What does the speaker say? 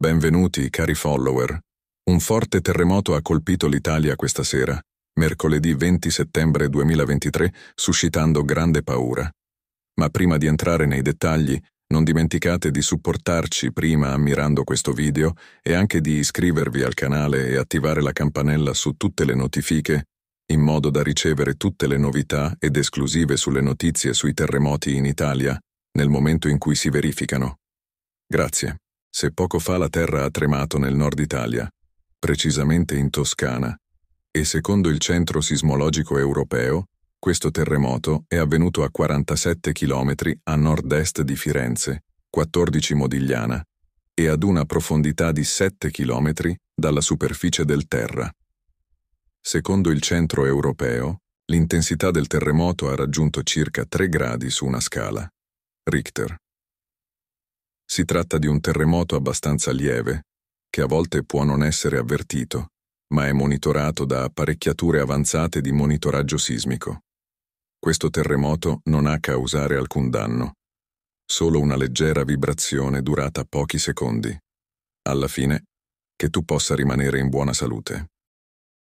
Benvenuti, cari follower. Un forte terremoto ha colpito l'Italia questa sera, mercoledì 20 settembre 2023, suscitando grande paura. Ma prima di entrare nei dettagli, non dimenticate di supportarci prima ammirando questo video e anche di iscrivervi al canale e attivare la campanella su tutte le notifiche, in modo da ricevere tutte le novità ed esclusive sulle notizie sui terremoti in Italia nel momento in cui si verificano. Grazie. Se poco fa la terra ha tremato nel nord Italia, precisamente in Toscana, e secondo il Centro Sismologico Europeo, questo terremoto è avvenuto a 47 km a nord-est di Firenze, 14 Modigliana, e ad una profondità di 7 km dalla superficie del terra. Secondo il Centro Europeo, l'intensità del terremoto ha raggiunto circa 3 gradi su una scala. Richter. Si tratta di un terremoto abbastanza lieve, che a volte può non essere avvertito, ma è monitorato da apparecchiature avanzate di monitoraggio sismico. Questo terremoto non ha causare alcun danno, solo una leggera vibrazione durata pochi secondi. Alla fine, che tu possa rimanere in buona salute.